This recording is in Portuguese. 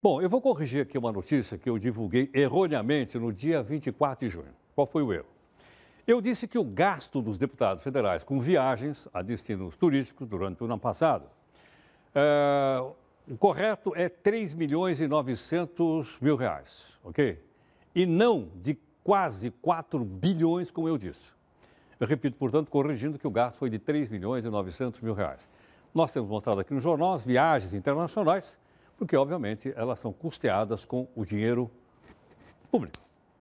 Bom, eu vou corrigir aqui uma notícia que eu divulguei erroneamente no dia 24 de junho. Qual foi o erro? Eu disse que o gasto dos deputados federais com viagens a destinos turísticos durante o ano passado, é, o correto é 3 milhões e 900 mil reais, ok? E não de quase 4 bilhões, como eu disse. Eu repito, portanto, corrigindo que o gasto foi de 3 milhões e 900 mil reais. Nós temos mostrado aqui no jornal as viagens internacionais porque, obviamente, elas são custeadas com o dinheiro público.